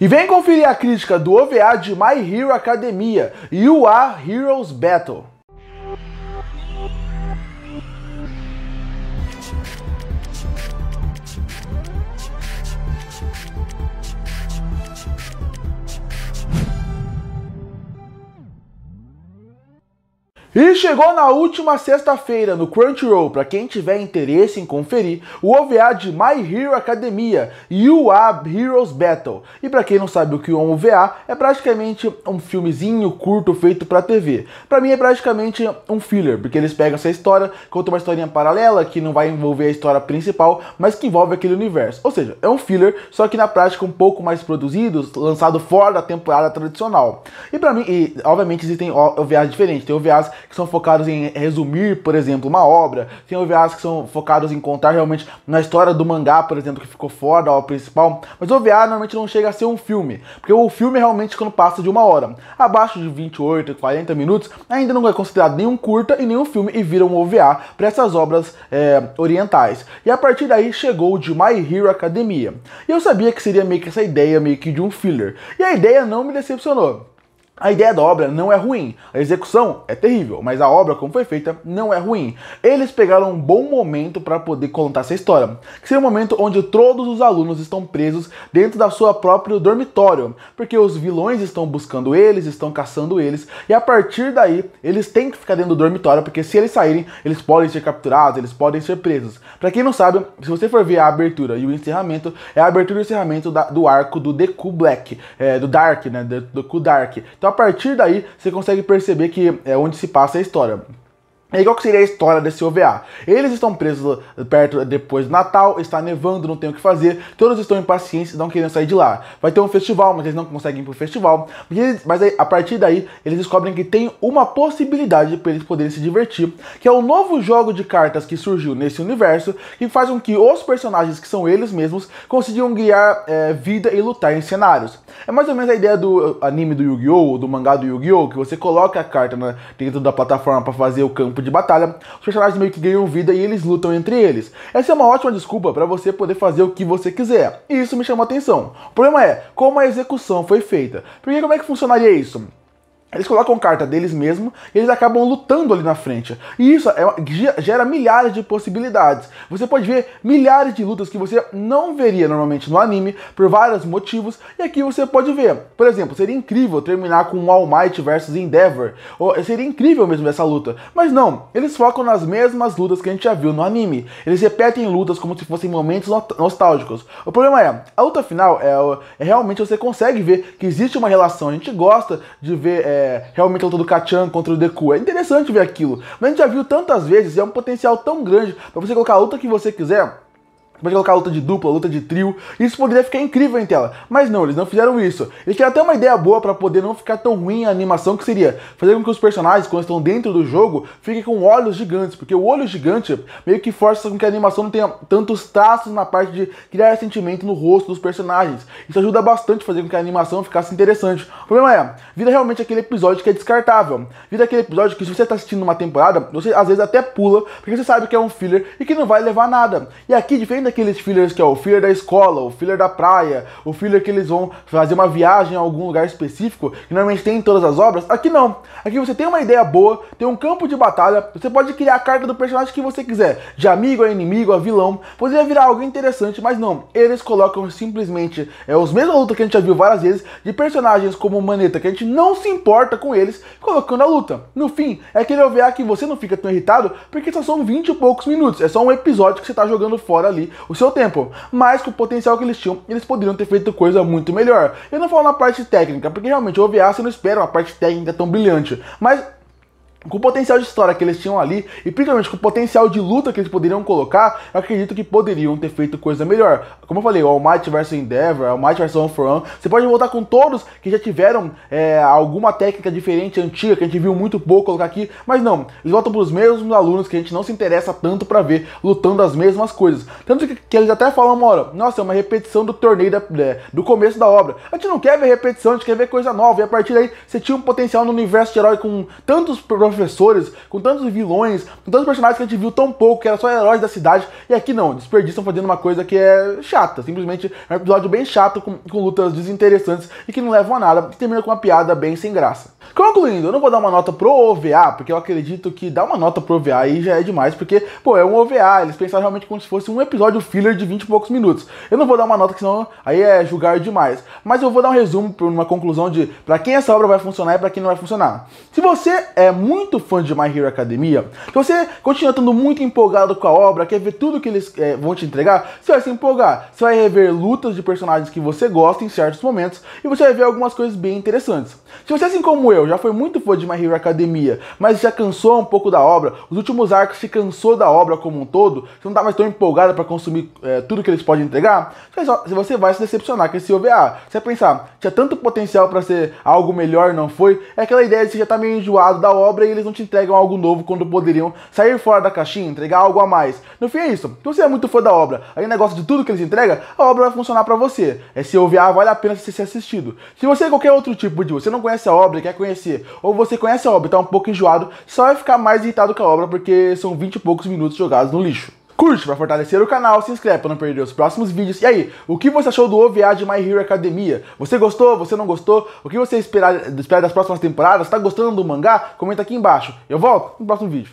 E vem conferir a crítica do OVA de My Hero Academia e o A Heroes Battle. E chegou na última sexta-feira no Crunchyroll, para quem tiver interesse em conferir, o OVA de My Hero Academia e o Heroes Battle. E para quem não sabe o que é um OVA, é praticamente um filmezinho curto feito para TV. Para mim é praticamente um filler, porque eles pegam essa história, contam uma historinha paralela que não vai envolver a história principal, mas que envolve aquele universo. Ou seja, é um filler, só que na prática um pouco mais produzido, lançado fora da temporada tradicional. E para mim, e, obviamente existem OVAs diferentes, tem OVAs que são focados em resumir, por exemplo, uma obra. Tem OVAs que são focados em contar realmente na história do mangá, por exemplo, que ficou fora da principal. Mas OVA normalmente não chega a ser um filme, porque o filme realmente quando passa de uma hora. Abaixo de 28, 40 minutos, ainda não é considerado nenhum curta e nenhum filme e vira um OVA para essas obras é, orientais. E a partir daí chegou de My Hero Academia. E eu sabia que seria meio que essa ideia meio que de um filler. E a ideia não me decepcionou. A ideia da obra não é ruim, a execução é terrível, mas a obra, como foi feita, não é ruim. Eles pegaram um bom momento para poder contar essa história, que seria o um momento onde todos os alunos estão presos dentro da sua próprio dormitório, porque os vilões estão buscando eles, estão caçando eles, e a partir daí eles têm que ficar dentro do dormitório, porque se eles saírem, eles podem ser capturados, eles podem ser presos. Para quem não sabe, se você for ver a abertura e o encerramento, é a abertura e o encerramento da, do arco do Deku Black, é, do Dark, né, do Deku Dark. Então, então a partir daí você consegue perceber que é onde se passa a história. E é qual que seria a história desse OVA? Eles estão presos perto depois do Natal, está nevando, não tem o que fazer, todos estão impacientes, não querendo sair de lá. Vai ter um festival, mas eles não conseguem ir pro festival. Eles, mas aí, a partir daí, eles descobrem que tem uma possibilidade para eles poderem se divertir, que é o novo jogo de cartas que surgiu nesse universo, que faz com que os personagens, que são eles mesmos, consigam guiar é, vida e lutar em cenários. É mais ou menos a ideia do uh, anime do Yu-Gi-Oh!, do mangá do Yu-Gi-Oh!, que você coloca a carta dentro da plataforma para fazer o campo campo de batalha, os personagens meio que ganham vida e eles lutam entre eles. Essa é uma ótima desculpa para você poder fazer o que você quiser, e isso me chamou a atenção. O problema é como a execução foi feita, porque como é que funcionaria isso? Eles colocam carta deles mesmo e eles acabam lutando ali na frente. E isso é, gera milhares de possibilidades. Você pode ver milhares de lutas que você não veria normalmente no anime por vários motivos. E aqui você pode ver. Por exemplo, seria incrível terminar com All Might versus Endeavor. Ou seria incrível mesmo essa luta. Mas não, eles focam nas mesmas lutas que a gente já viu no anime. Eles repetem lutas como se fossem momentos nostálgicos. O problema é, a luta final é, é realmente você consegue ver que existe uma relação. A gente gosta de ver. É, realmente a luta do Kachan contra o Deku. É interessante ver aquilo. Mas a gente já viu tantas vezes, é um potencial tão grande para você colocar a luta que você quiser Pode colocar luta de dupla, luta de trio. Isso poderia ficar incrível em tela. Mas não, eles não fizeram isso. Eles tiveram até uma ideia boa para poder não ficar tão ruim a animação que seria. Fazer com que os personagens, quando estão dentro do jogo, fiquem com olhos gigantes. Porque o olho gigante meio que força com que a animação não tenha tantos traços na parte de criar sentimento no rosto dos personagens. Isso ajuda bastante a fazer com que a animação ficasse interessante. O problema é, vira realmente aquele episódio que é descartável. Vira aquele episódio que se você está assistindo uma temporada, você às vezes até pula, porque você sabe que é um filler e que não vai levar nada. E aqui, defende daqueles fillers que é o filler da escola, o filler da praia, o filler que eles vão fazer uma viagem a algum lugar específico, que normalmente tem em todas as obras, aqui não. Aqui você tem uma ideia boa, tem um campo de batalha, você pode criar a carta do personagem que você quiser, de amigo a inimigo a vilão, poderia virar algo interessante, mas não. Eles colocam simplesmente é, os mesmos lutas que a gente já viu várias vezes, de personagens como Maneta, que a gente não se importa com eles, colocando a luta. No fim, é aquele OVA que você não fica tão irritado, porque só são 20 e poucos minutos, é só um episódio que você está jogando fora ali o seu tempo, mas com o potencial que eles tinham, eles poderiam ter feito coisa muito melhor. Eu não falo na parte técnica, porque realmente o OVA você não espera uma parte técnica tão brilhante, mas com o potencial de história que eles tinham ali, e principalmente com o potencial de luta que eles poderiam colocar, eu acredito que poderiam ter feito coisa melhor. Como eu falei, o Almighty vs Endeavor, o Almighty vs One for One, você pode voltar com todos que já tiveram é, alguma técnica diferente, antiga, que a gente viu muito pouco colocar aqui, mas não, eles voltam para os mesmos alunos que a gente não se interessa tanto para ver lutando as mesmas coisas. Tanto que, que, eles até falam uma hora, nossa, é uma repetição do torneio da, é, do começo da obra. A gente não quer ver repetição, a gente quer ver coisa nova, e a partir daí você tinha um potencial no universo de herói com tantos profissionais professores, com tantos vilões, com tantos personagens que a gente viu tão pouco, que era só heróis da cidade. E aqui não, desperdiçam fazendo uma coisa que é chata. Simplesmente é um episódio bem chato, com, com lutas desinteressantes e que não levam a nada, que termina com uma piada bem sem graça. Concluindo, eu não vou dar uma nota pro OVA, porque eu acredito que dar uma nota pro OVA aí já é demais, porque, pô, é um OVA, eles pensaram realmente como se fosse um episódio filler de 20 e poucos minutos. Eu não vou dar uma nota, que senão aí é julgar demais. Mas eu vou dar um resumo, uma conclusão de para quem essa obra vai funcionar e para quem não vai funcionar. Se você é muito muito fã de My Hero Academia, que você continua estando muito empolgado com a obra, quer ver tudo que eles é, vão te entregar, você vai se empolgar. Você vai rever lutas de personagens que você gosta em certos momentos e você vai ver algumas coisas bem interessantes. Se você, assim como eu, já foi muito fã de My Hero Academia, mas já cansou um pouco da obra, os últimos arcos se cansou da obra como um todo, você não tá mais tão empolgado para consumir é, tudo que eles podem entregar, você vai se decepcionar com esse OVA. Você vai pensar, tinha tanto potencial para ser algo melhor, não foi? É aquela ideia de você já tá meio enjoado da obra daí eles não te entregam algo novo quando poderiam sair fora da caixinha, entregar algo a mais. No fim é isso. Então, se você é muito fã da obra, aí negócio de tudo que eles entregam, a obra vai funcionar para você. É se ouvir, ah, vale a pena você ser assistido. Se você é qualquer outro tipo de você não conhece a obra e quer conhecer, ou você conhece a obra e tá um pouco enjoado, só vai ficar mais irritado com a obra porque são 20 e poucos minutos jogados no lixo. Curte para fortalecer o canal, se inscreve para não perder os próximos vídeos. E aí, o que você achou do OVA de My Hero Academia? Você gostou? Você não gostou? O que você espera, espera das próximas temporadas? Tá gostando do mangá? Comenta aqui embaixo. Eu volto no próximo vídeo.